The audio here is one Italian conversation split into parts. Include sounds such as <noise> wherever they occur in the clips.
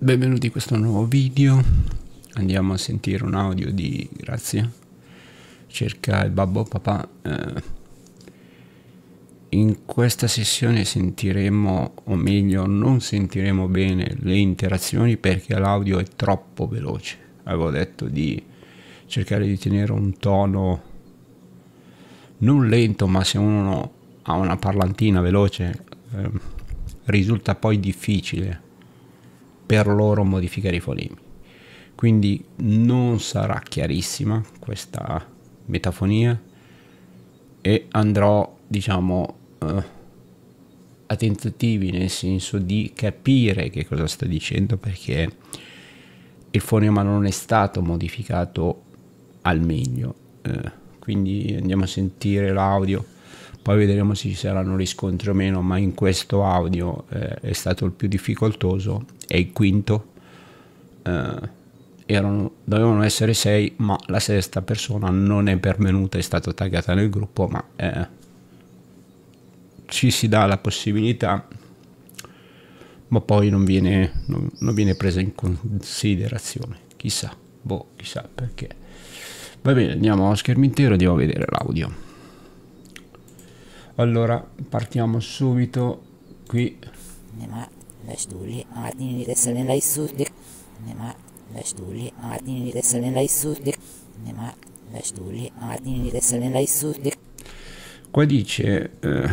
Benvenuti in questo nuovo video, andiamo a sentire un audio di Grazia, cerca il babbo papà. Eh, in questa sessione sentiremo, o meglio non sentiremo bene le interazioni perché l'audio è troppo veloce. Avevo detto di cercare di tenere un tono non lento, ma se uno ha una parlantina veloce eh, risulta poi difficile per loro modificare i fonemi. Quindi non sarà chiarissima questa metafonia e andrò, diciamo, eh, a tentativi nel senso di capire che cosa sta dicendo perché il fonema non è stato modificato al meglio. Eh, quindi andiamo a sentire l'audio poi vedremo se ci saranno riscontri o meno, ma in questo audio eh, è stato il più difficoltoso e il quinto eh, erano, dovevano essere sei, ma la sesta persona non è pervenuta, è stata taggata nel gruppo, ma eh, ci si dà la possibilità, ma poi non viene, non, non viene presa in considerazione. Chissà, boh, chissà perché. Va bene, andiamo a schermo intero e andiamo a vedere l'audio. Allora, partiamo subito qui. Lăștule, ardinile să le lai surdec, nema, lăștule, ardinile să le lai surdec, nema, lăștule, ardinile să le lai surdec. Qua dice, eh,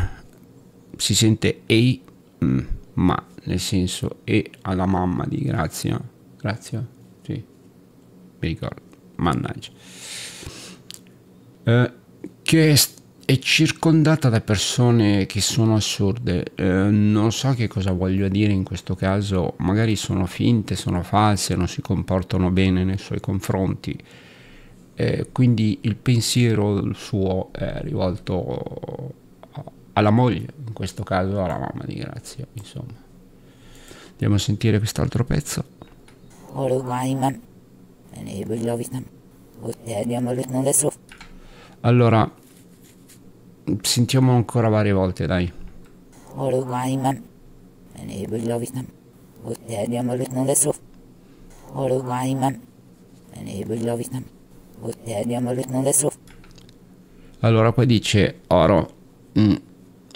si sente ei, mm, ma, nel senso e alla mamma di Grazia, Grazia? Sì, mi ricordo, mannaggia. Eh, che è st- è circondata da persone che sono assurde. Eh, non so che cosa voglio dire in questo caso, magari sono finte, sono false, non si comportano bene nei suoi confronti. Eh, quindi il pensiero suo è rivolto alla moglie, in questo caso alla mamma di Grazia, insomma. Andiamo a sentire quest'altro pezzo. Allora, sentiamo ancora varie volte, dai. Allora qua dice oro, mm.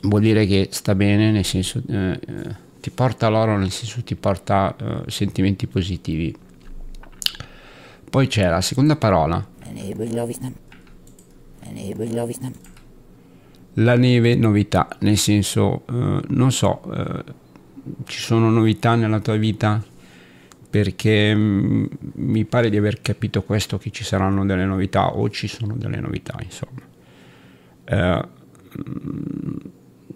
vuol dire che sta bene, nel senso eh, eh, ti porta l'oro, nel senso ti porta eh, sentimenti positivi. Poi c'è la seconda parola. Nebullovitan, Nebullovitan la neve novità, nel senso, eh, non so, eh, ci sono novità nella tua vita? Perché mh, mm, mi pare di aver capito questo, che ci saranno delle novità o ci sono delle novità, insomma. Eh, mm,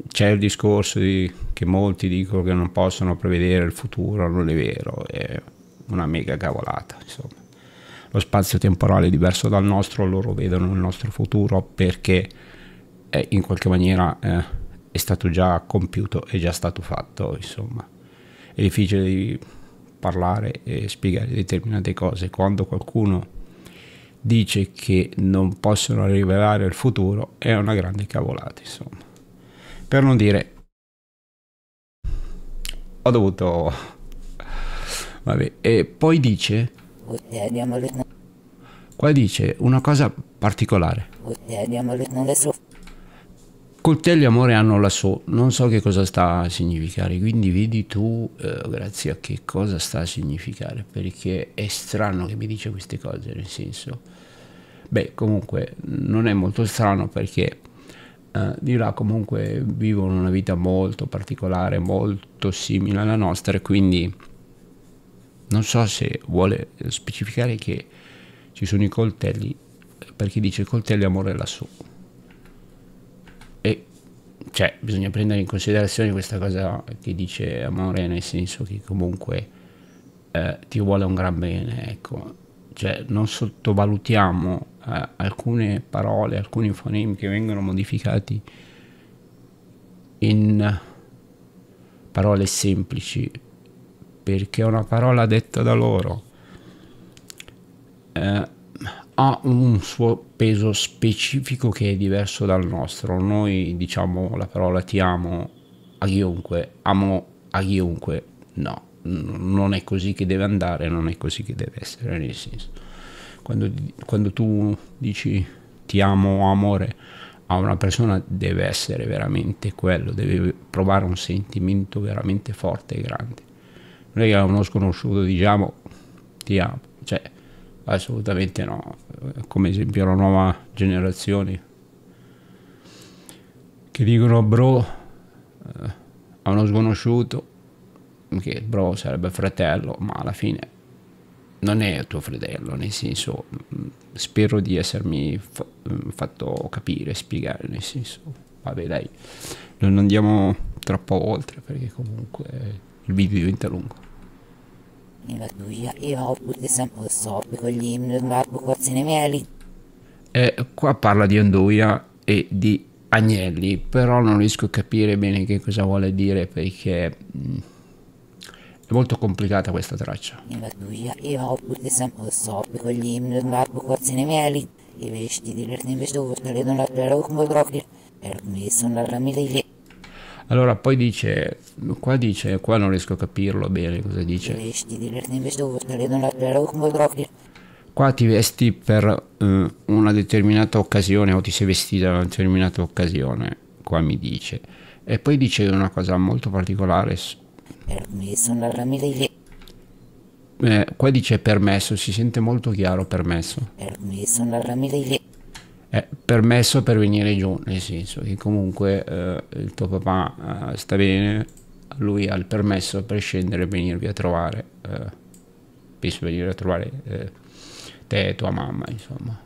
c'è il discorso di, che molti dicono che non possono prevedere il futuro, non è vero, è una mega cavolata, insomma. Lo spazio temporale è diverso dal nostro, loro vedono il nostro futuro perché è in qualche maniera eh, è stato già compiuto, è già stato fatto, insomma. È difficile parlare e spiegare determinate cose quando qualcuno dice che non possono rivelare il futuro è una grande cavolata, insomma. Per non dire ho dovuto vabbè, e poi dice qua dice una cosa particolare Coltelli amore hanno lassù non so che cosa sta a significare, quindi vedi tu eh, grazie a che cosa sta a significare, perché è strano che mi dice queste cose, nel senso, beh comunque non è molto strano perché eh, di là comunque vivono una vita molto particolare, molto simile alla nostra, quindi non so se vuole specificare che ci sono i coltelli, perché dice coltelli amore lassù cioè, bisogna prendere in considerazione questa cosa che dice Amore, nel senso che comunque eh, ti vuole un gran bene, ecco. Cioè, non sottovalutiamo eh, alcune parole, alcuni fonemi che vengono modificati in parole semplici, perché una parola detta da loro. Eh, ha un suo peso specifico che è diverso dal nostro. Noi diciamo la parola ti amo a chiunque, amo a chiunque, no, non è così che deve andare, non è così che deve essere, nel senso. Quando, quando tu dici ti amo amore a una persona deve essere veramente quello, deve provare un sentimento veramente forte e grande. Non è che a uno sconosciuto diciamo ti amo, cioè Assolutamente no, come esempio la nuova generazione che dicono bro eh, a uno sconosciuto che bro sarebbe fratello, ma alla fine non è tuo fratello, nel senso mm, spero di essermi mm, fatto capire, spiegare, nel senso vabbè dai, non andiamo troppo oltre perché comunque il video diventa lungo mert ugye io sempre so con gli immigrazioni meli. Eh, qua parla di Anduia e di Agnelli, però non riesco a capire bene che cosa vuole dire perché mh, mm, è molto complicata questa traccia. Immigrazioni io sempre so con gli immigrazioni meli. I vestiti delle tempeste urtali non la terra come droghi, per me sono la ramiglia. Allora poi dice, qua dice, qua non riesco a capirlo bene cosa dice. Qua ti vesti per eh, una determinata occasione o ti sei vestita per una determinata occasione, qua mi dice. E poi dice una cosa molto particolare. Eh, qua dice permesso, si sente molto chiaro permesso. Permesso, la ramida è permesso per venire giù, nel senso che comunque eh, il tuo papà eh, sta bene, lui ha il permesso per scendere e venirvi a trovare, eh, per venire a trovare eh, te e tua mamma, insomma.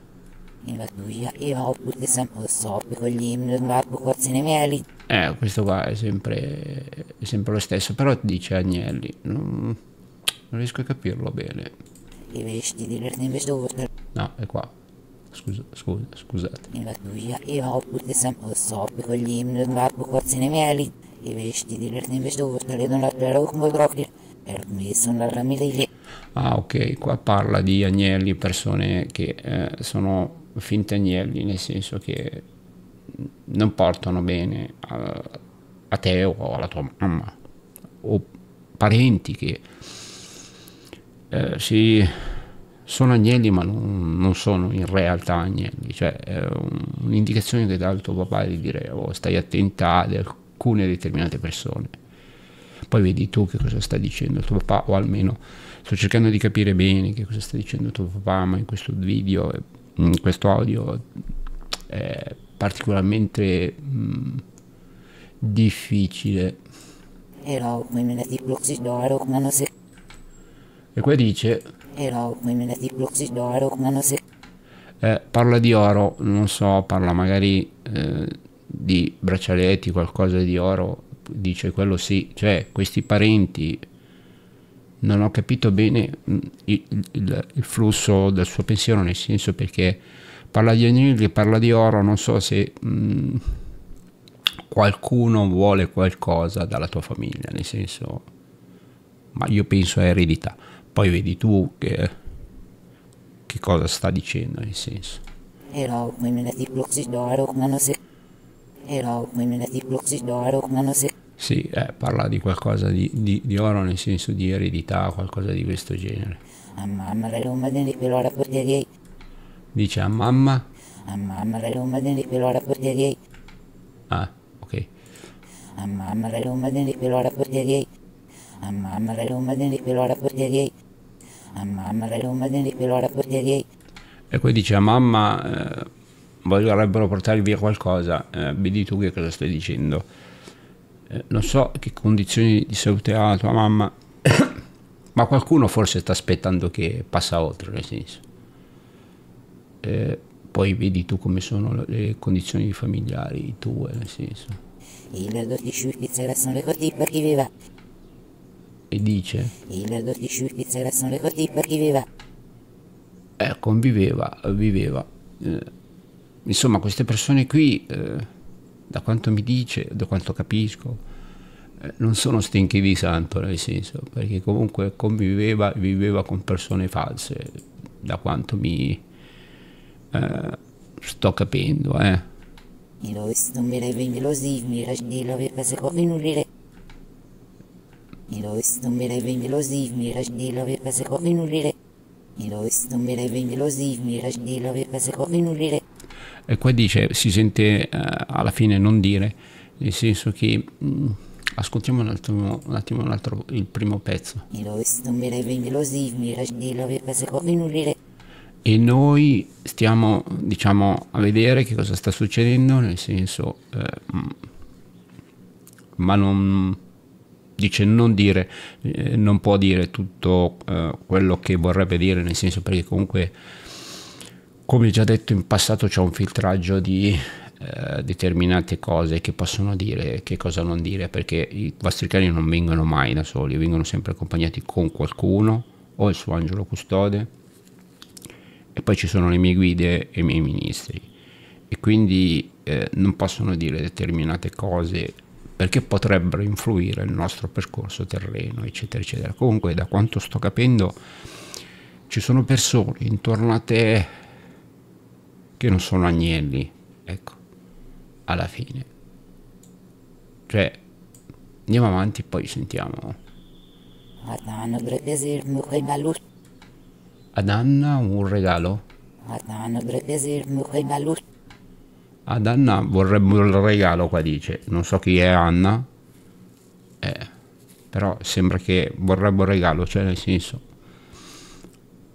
Eh, questo qua è sempre, è sempre lo stesso, però dice Agnelli, non, non riesco a capirlo bene. No, è qua. Scusa, scusa, scusate. Nella buia e hop de sempre so per gli imni ma per corsi nei miei e vesti di lerne vesto per le donne per un modrocchi per me sono la ramiglia. Ah ok, qua parla di agnelli, persone che eh, sono finti agnelli, nel senso che non portano bene a, a te o alla tua mamma o parenti che eh, si sono agnelli ma non, non, sono in realtà agnelli, cioè è un'indicazione che dà il tuo papà di dire oh, stai attenta ad alcune determinate persone. Poi vedi tu che cosa sta dicendo il tuo papà o almeno sto cercando di capire bene che cosa sta dicendo il tuo papà ma in questo video, in questo audio è particolarmente mh, difficile. E poi dice eh, parla di oro, non so, parla magari eh, di braccialetti, qualcosa di oro, dice quello sì, cioè questi parenti, non ho capito bene mm, il, il, il flusso del suo pensiero, nel senso perché parla di anelli, parla di oro, non so se mh, mm, qualcuno vuole qualcosa dalla tua famiglia, nel senso, ma io penso a eredità. Poi vedi tu che, che cosa sta dicendo, nel senso. Hello, my name is Bloxy Doro, Manosek. Hello, my name is Bloxy Doro, Manosek. Sì, eh, parla di qualcosa di, di, di, oro nel senso di eredità, qualcosa di questo genere. A mamma la luma di pelora porterei. Dice a mamma? A mamma la luma di pelora porterei. Ah, ok. A mamma la luma di pelora porterei. A mamma la luma di pelora porterei a mamma le lampadine quello la porterei. E poi dice a mamma eh, vorrebbero portargli via qualcosa, eh, vedi tu che cosa stai dicendo. Eh, non so che condizioni di salute ha la tua mamma, ma qualcuno forse sta aspettando che passa oltre, nel senso. Eh, poi vedi tu come sono le condizioni familiari tue, nel senso. Il 12 sarà sono le cose di perché viva e dice Eh, conviveva, viveva eh, Insomma, queste persone qui, eh, da quanto mi dice, da quanto capisco eh, non sono stinchi di santo nel senso, perché comunque conviveva e viveva con persone false, da quanto mi eh, sto capendo, eh. Milovi stumbirevi milosi, miraj dilovi pase covinulire. Milovistomere vemilosi, mirasdilove vasecovinulire. Milovistomere vemilosi, mirasdilove vasecovinulire. E qua dice, si sente eh, alla fine non dire, nel senso che... Mh, mm, ascoltiamo un attimo, un attimo un altro, il primo pezzo. E noi stiamo, diciamo, a vedere che cosa sta succedendo, nel senso, eh, mm, ma non dice non dire, eh, non può dire tutto eh, quello che vorrebbe dire, nel senso perché comunque, come già detto in passato, c'è un filtraggio di eh, determinate cose che possono dire e che cosa non dire, perché i vostri cani non vengono mai da soli, vengono sempre accompagnati con qualcuno o il suo angelo custode e poi ci sono le mie guide e i miei ministri e quindi eh, non possono dire determinate cose perché potrebbero influire il nostro percorso terreno, eccetera, eccetera. Comunque, da quanto sto capendo, ci sono persone intorno a te che non sono agnelli, ecco, alla fine. Cioè, andiamo avanti, poi sentiamo. Ad Anna un regalo? ad Anna vorrebbe un regalo qua dice non so chi è Anna eh, però sembra che vorrebbe un regalo cioè nel senso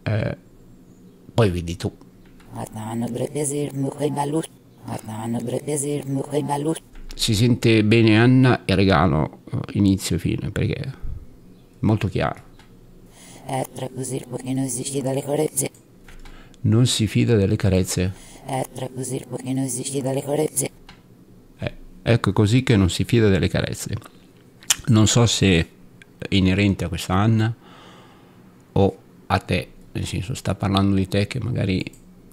eh, poi vedi tu si sente bene Anna e regalo eh, inizio e fine perché è molto chiaro eh, non si fida delle carezze eh, così che non si fida delle carezze. Eh, ecco così che non si fida delle carezze. Non so se è inerente a questa Anna o a te, nel senso sta parlando di te che magari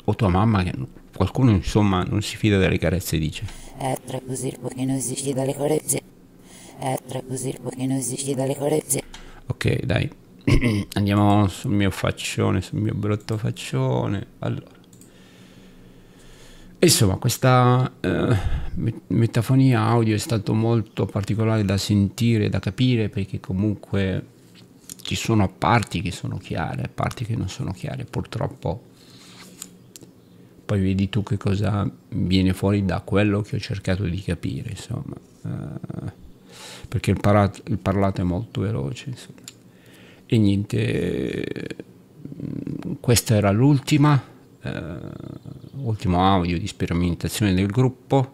o tua mamma che qualcuno insomma non si fida delle carezze dice. Eh, così che non si fida delle carezze. Eh, così che non si fida delle carezze. Ok, dai. <clears throat> Andiamo sul mio faccione, sul mio brutto faccione. Allora Insomma, questa eh, metafonia audio è stato molto particolare da sentire, da capire, perché comunque ci sono parti che sono chiare, parti che non sono chiare, purtroppo. Poi vedi tu che cosa viene fuori da quello che ho cercato di capire, insomma. Eh, perché il, parato, il, parlato è molto veloce, insomma. E niente, mm, questa era l'ultima eh, ultimo audio di sperimentazione del gruppo.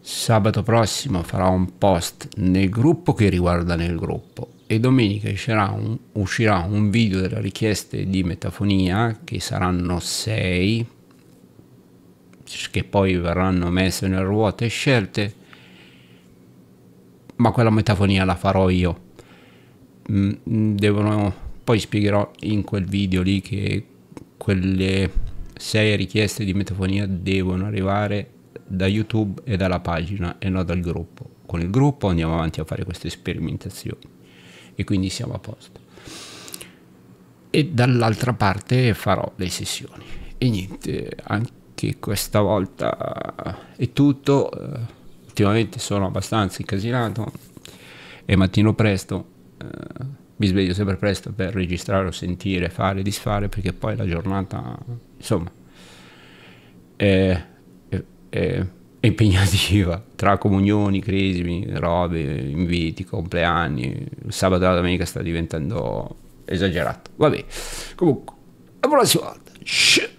Sabato prossimo farò un post nel gruppo che riguarda nel gruppo e domenica uscirà un, uscirà un video delle richieste di metafonia che saranno 6 che poi verranno messe nelle ruote scelte ma quella metafonia la farò io mm, mm, devono poi spiegherò in quel video lì che quelle sei richieste di metafonia devono arrivare da YouTube e dalla pagina e non dal gruppo. Con il gruppo andiamo avanti a fare queste sperimentazioni e quindi siamo a posto. E dall'altra parte farò le sessioni. E niente, anche questa volta è tutto. Eh, ultimamente sono abbastanza incasinato. È mattino presto. Eh, mi sveglio sempre presto per registrare o sentire, fare, disfare, perché poi la giornata, insomma, è, è, è impegnativa, tra comunioni, crismi, robe, inviti, compleanni, il sabato e la domenica sta diventando esagerato. Vabbè, comunque, alla prossima volta. Shh.